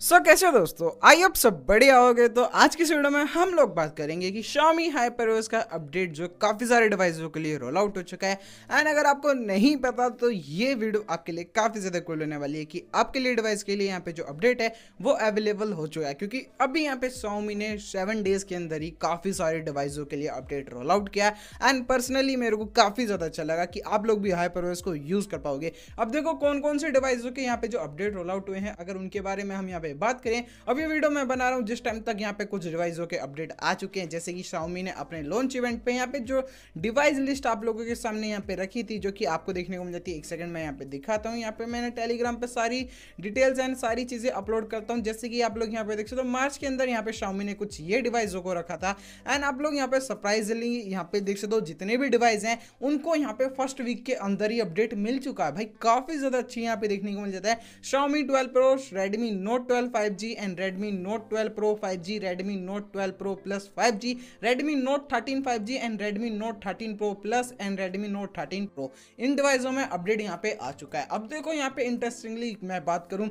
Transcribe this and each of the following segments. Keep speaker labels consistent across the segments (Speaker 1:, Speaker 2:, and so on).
Speaker 1: सो so, कैसे हो दोस्तों आई आप सब बढ़िया हो गए तो आज की वीडियो में हम लोग बात करेंगे कि Xiaomi HyperOS का अपडेट जो काफ़ी सारे डिवाइसों के लिए रोल आउट हो चुका है एंड अगर आपको नहीं पता तो ये वीडियो आपके लिए काफ़ी ज़्यादा कुल होने वाली है कि आपके लिए डिवाइस के लिए यहाँ पे जो अपडेट है वो अवेलेबल हो चुका है क्योंकि अभी यहाँ पे Xiaomi ने सेवन डेज़ के अंदर ही काफ़ी सारे डिवाइसों के लिए अपडेट रोल आउट किया एंड पर्सनली मेरे को काफ़ी ज़्यादा अच्छा लगा कि आप लोग भी HyperOS को यूज़ कर पाओगे अब देखो कौन कौन से डिवाइसों के यहाँ पे जो अपडेट रोल आउट हुए हैं अगर उनके बारे में हम यहाँ पे पे बात करें अब ये वीडियो मैं बना रहा हूँ जिस टाइम तक यहाँ पे कुछ डिवाइसों के अपडेट आ चुके हैं जैसे कि शाउमी ने अपने लॉन्च इवेंट पे यहाँ पे जो डिवाइस लिस्ट आप लोगों के सामने यहाँ पे रखी थी जो कि आपको देखने को मिल जाती है एक सेकंड मैं यहाँ पे दिखाता हूँ यहाँ पे मैंने टेलीग्राम पर सारी डिटेल्स एंड सारी चीज़ें अपलोड करता हूँ जैसे कि आप लोग यहाँ पे देख सकते हो मार्च के अंदर यहाँ पे शाउमी ने कुछ ये डिवाइसों को रखा था एंड आप लोग यहाँ पे सरप्राइजली यहाँ पे देख सकते हो जितने भी डिवाइस हैं उनको यहाँ पे फर्स्ट वीक के अंदर ही अपडेट मिल चुका है भाई काफ़ी ज़्यादा अच्छी यहाँ पे देखने को मिल जाता है Xiaomi twelve Pro Redmi Note 12 5G and Redmi Note 12 Pro 5G, Redmi Note 12 Pro Plus 5G, Redmi Note 13 5G and Redmi Note 13 Pro Plus and Redmi Note 13 Pro इन डिवाइसों में अपडेट यहाँ पे आ चुका है अब देखो यहाँ पे इंटरेस्टिंगली मैं बात करूँ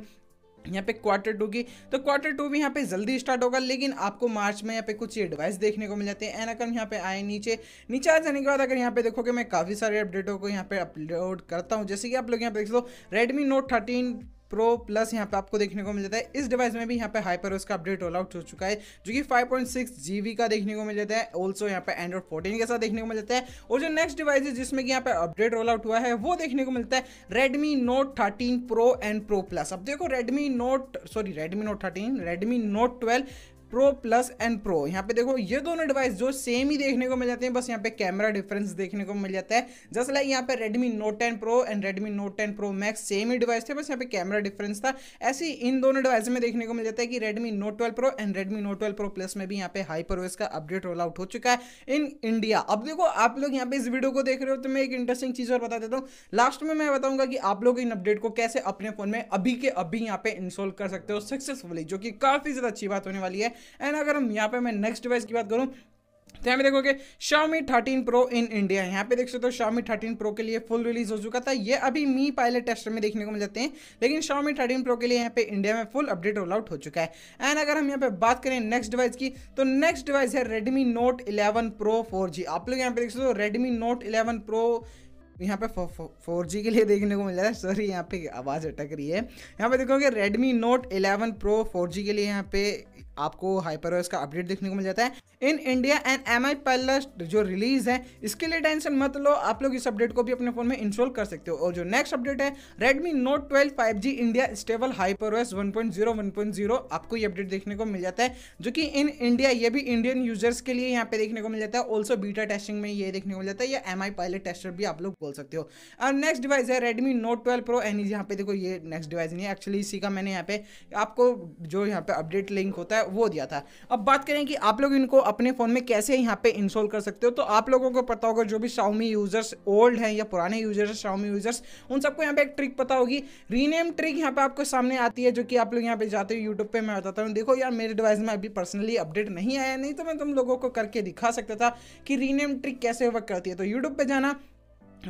Speaker 1: यहाँ पे क्वार्टर टू की तो क्वार्टर टू भी यहाँ पे जल्दी स्टार्ट होगा लेकिन आपको मार्च में यहाँ पे कुछ एडवाइस देखने को मिल जाते हैं एंड यहाँ पे आए नीचे नीचे आ जाने के बाद अगर यहाँ पे देखोगे मैं काफ़ी सारे अपडेटों को यहाँ पे अपलोड करता हूँ जैसे कि आप लोग यहाँ पे देख so Redmi Note thirteen Pro Plus यहाँ पे आपको देखने को मिल जाता है इस डिवाइस में भी यहाँ पे हाइपर उसका अपडेट रोल आउट हो चुका है जो कि 5.6 जीबी का देखने को मिल जाता है ऑल्सो यहाँ पे एंड्रॉइड 14 के साथ देखने को मिल जाता है और जो नेक्स्ट डिवाइस है जिसमें कि यहाँ पे अपडेट रोल आउट हुआ है वो देखने को मिलता है Redmi Note thirteen Pro and Pro Plus अब देखो Redmi Note sorry Redmi Note thirteen Redmi Note twelve Pro Plus and Pro यहाँ पे देखो ये दोनों डिवाइस जो सेम ही देखने को मिल जाते हैं बस यहाँ पे कैमरा डिफरेंस देखने को मिल जाता है जस्ट लाइक यहाँ पे Redmi Note 10 Pro and Redmi Note 10 Pro Max same ही डिवाइस थे बस यहाँ पे कैमरा डिफरेंस था ऐसे ही इन दोनों डिवाइस में देखने को मिल जाता है कि Redmi Note twelve Pro and Redmi Note twelve Pro Plus में भी यहाँ पे प्रोवेस का अपडेट रोल आउट हो चुका है इन इंडिया अब देखो आप लोग यहाँ पे इस वीडियो को देख रहे हो तो मैं एक इंटरेस्टिंग चीज़ और बता देता हूँ लास्ट में मैं बताऊंगा कि आप लोग इन अपडेट को कैसे अपने फोन में अभी के अभी यहाँ पे इंस्टॉल कर सकते हो सक्सेसफुली जो कि काफ़ी ज़्यादा अच्छी बात होने वाली है एंड अगर हम यहाँ पे मैं नेक्स्ट डिवाइस की बात करूँ तो यहाँ पे देखोगे Xiaomi 13 Pro इन इंडिया यहाँ पे देख सकते हो Xiaomi 13 Pro के लिए फुल रिलीज हो चुका था ये अभी मी पायलट टेस्टर में देखने को मिल जाते हैं लेकिन Xiaomi 13 Pro के लिए यहाँ पे इंडिया में फुल अपडेट रोल आउट हो चुका है एंड अगर हम यहाँ पे बात करें नेक्स्ट डिवाइस की तो नेक्स्ट डिवाइस है Redmi Note 11 Pro 4G आप लोग यहाँ पे देख सकते हो Redmi Note 11 Pro यहाँ पे 4G के लिए देखने को मिल रहा है सॉरी यहाँ पे आवाज़ अटक रही है यहाँ पे देखोगे Redmi Note 11 Pro 4G के लिए यहाँ पे आपको हाइपरवेस का अपडेट देखने को मिल जाता है in India and M I plus जो रिलीज है इसके लिए टेंशन मत लो आप लोग इस अपडेट को भी अपने फोन में इंस्टॉल कर सकते हो और जो नेक्स्ट अपडेट है Redmi Note twelve five G India stable OS one point zero one point zero आपको ये अपडेट देखने को मिल जाता है जो कि इन इंडिया ये भी इंडियन यूजर्स के लिए यहाँ पे देखने को मिल जाता है ऑल्सो बीटा टेस्टिंग में ये देखने को मिल जाता है या एम आई पायलट टेस्टर भी आप लोग बोल सकते हो और नेक्स्ट डिवाइस है Redmi Note twelve Pro any यहाँ पे देखो ये नेक्स्ट डिवाइस नहीं है एक्चुअली इसी का मैंने यहाँ पे आपको जो यहाँ पे अपडेट लिंक होता है वो दिया था अब बात करें कि आप लोग इनको अपने फ़ोन में कैसे यहाँ पे इंस्टॉल कर सकते हो तो आप लोगों को पता होगा जो भी शाउमी यूज़र्स ओल्ड हैं या पुराने यूज़र्स हैं शाउमी यूज़र्स उन सबको यहाँ पे एक ट्रिक पता होगी रीनेम ट्रिक यहाँ पे आपको सामने आती है जो कि आप लोग यहाँ पे जाते हो यूट्यूब पर मैं बताता हूँ देखो यार मेरे डिवाइस में अभी पर्सनली अपडेट नहीं आया नहीं तो मैं तुम लोगों को करके दिखा सकता था कि रीनेम ट्रिक कैसे वर्क करती है तो यूट्यूब पर जाना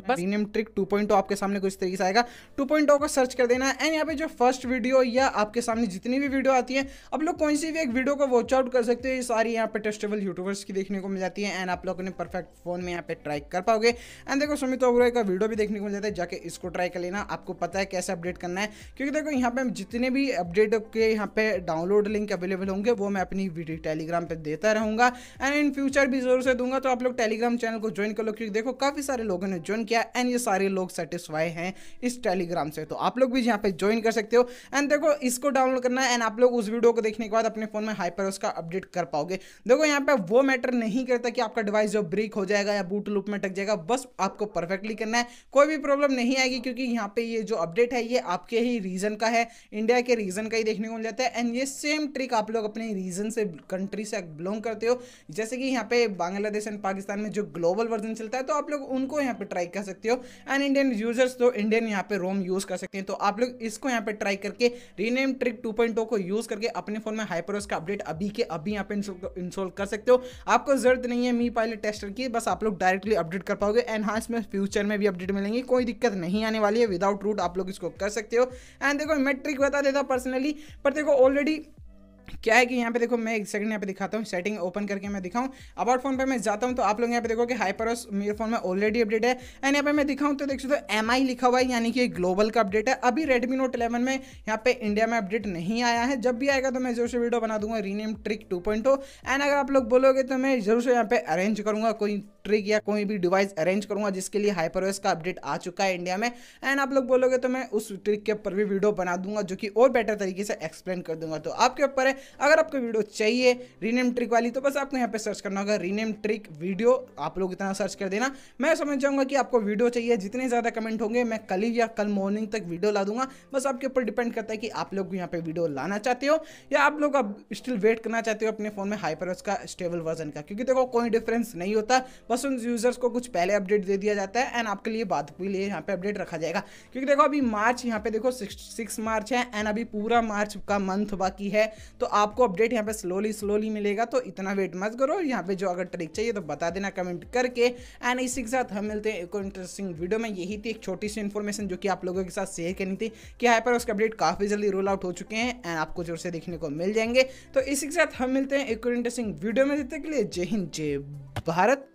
Speaker 1: बस इनियम ट्रिक 2.0 आपके सामने कुछ तरीके से आएगा 2.0 का सर्च कर देना एंड यहाँ पे जो फर्स्ट वीडियो या आपके सामने जितनी भी वीडियो आती है आप लोग कौन सी भी एक वीडियो को वॉच आउट कर सकते हो ये सारी यहाँ पे टेस्टेबल यूट्यूबर्स की देखने को मिल जाती है एंड आप लोग अपने परफेक्ट फोन में यहाँ पे ट्राई कर पाओगे एंड देखो सुमित ओबराय का वीडियो भी देखने को मिल जाता है जाके इसको ट्राई कर लेना आपको पता है कैसे अपडेट करना है क्योंकि देखो यहाँ पे जितने भी अपडेट के यहाँ पे डाउनलोड लिंक अवेलेबल होंगे वो मैं अपनी वीडियो टेलीग्राम पर देता रहूंगा एंड इन फ्यूचर भी जरूर से दूंगा तो आप लोग टेलीग्राम चैनल को ज्वाइन कर लो क्योंकि देखो काफ़ी सारे लोगों ने ज्वाइन ज्वाइन किया एंड ये सारे लोग सेटिस्फाई हैं इस टेलीग्राम से तो आप लोग भी यहाँ पे ज्वाइन कर सकते हो एंड देखो इसको डाउनलोड करना है एंड आप लोग उस वीडियो को देखने के बाद अपने फ़ोन में हाइपर उसका अपडेट कर पाओगे देखो यहाँ पे वो मैटर नहीं करता कि आपका डिवाइस जो ब्रेक हो जाएगा या बूट लूप में टक जाएगा बस आपको परफेक्टली करना है कोई भी प्रॉब्लम नहीं आएगी क्योंकि यहाँ पे ये जो अपडेट है ये आपके ही रीजन का है इंडिया के रीजन का ही देखने को मिल जाता है एंड ये सेम ट्रिक आप लोग अपने रीजन से कंट्री से बिलोंग करते हो जैसे कि यहाँ पे बांग्लादेश एंड पाकिस्तान में जो ग्लोबल वर्जन चलता है तो आप लोग उनको यहाँ पे ट्राई ट्राई कर सकते हो एंड इंडियन यूजर्स तो इंडियन यहाँ पे रोम यूज़ कर सकते हैं तो आप लोग इसको यहाँ पे ट्राई करके रीनेम ट्रिक 2.0 को यूज़ करके अपने फोन में हाइपरओस का अपडेट अभी के अभी यहाँ पे इंस्टॉल कर सकते हो आपको जरूरत नहीं है मी पायलट टेस्टर की बस आप लोग डायरेक्टली अपडेट कर पाओगे एंड में फ्यूचर में भी अपडेट मिलेंगे कोई दिक्कत नहीं आने वाली है विदाउट रूट आप लोग इसको कर सकते हो एंड देखो मैं ट्रिक बता देता हूँ पर्सनली पर देखो ऑलरेडी क्या है कि यहाँ पे देखो मैं एक सेकंड यहाँ पे दिखाता हूँ सेटिंग ओपन करके मैं दिखाऊँ अबाउट फोन पर मैं जाता हूँ तो आप लोग यहाँ पे देखो कि हाइपरस मेरे फोन में ऑलरेडी अपडेट है एंड यहाँ पे मैं दिखाऊँ तो देख सकते हो एम लिखा हुआ है यानी कि ग्लोबल का अपडेट है अभी रेडमी नोट इलेवन में यहाँ पे इंडिया में अपडेट नहीं आया है जब भी आएगा तो मैं जरूर से वीडियो बना दूंगा रीनेम ट्रिक टू एंड अगर आप लोग बोलोगे तो मैं जरूर से यहाँ पे अरेंज करूंगा कोई ट्रिक या कोई भी डिवाइस अरेंज करूंगा जिसके लिए हाइपरवेस का अपडेट आ चुका है इंडिया में एंड आप लोग बोलोगे तो मैं उस ट्रिक के ऊपर भी वीडियो बना दूंगा जो कि और बेटर तरीके से एक्सप्लेन कर दूंगा तो आपके ऊपर है अगर आपको वीडियो चाहिए रीनेम ट्रिक वाली तो बस आपको यहाँ पे सर्च करना होगा रीनेम ट्रिक वीडियो आप लोग इतना सर्च कर देना मैं समझ जाऊँगा कि आपको वीडियो चाहिए जितने ज़्यादा कमेंट होंगे मैं कल ही या कल मॉर्निंग तक वीडियो ला दूंगा बस आपके ऊपर डिपेंड करता है कि आप लोग यहाँ पे वीडियो लाना चाहते हो या आप लोग अब स्टिल वेट करना चाहते हो अपने फ़ोन में हाइपरवर्स का स्टेबल वर्जन का क्योंकि देखो कोई डिफरेंस नहीं होता बस उन यूज़र्स को कुछ पहले अपडेट दे दिया जाता है एंड आपके लिए बाद के लिए यहाँ पे अपडेट रखा जाएगा क्योंकि देखो अभी मार्च यहाँ पे देखो सिक्स मार्च है एंड अभी पूरा मार्च का मंथ बाकी है तो आपको अपडेट यहाँ पे स्लोली स्लोली मिलेगा तो इतना वेट मत करो यहाँ पे जो अगर ट्रिक चाहिए तो बता देना कमेंट करके एंड इसी के साथ हम मिलते हैं एक इंटरेस्टिंग वीडियो में यही थी एक छोटी सी इन्फॉर्मेशन जो कि आप लोगों के साथ शेयर करनी थी कि हाइपर उसके अपडेट काफ़ी जल्दी रोल आउट हो चुके हैं एंड आपको जोर से देखने को मिल जाएंगे तो इसी के साथ हम मिलते हैं एक और इंटरेस्टिंग वीडियो में जितने के लिए जय हिंद जय भारत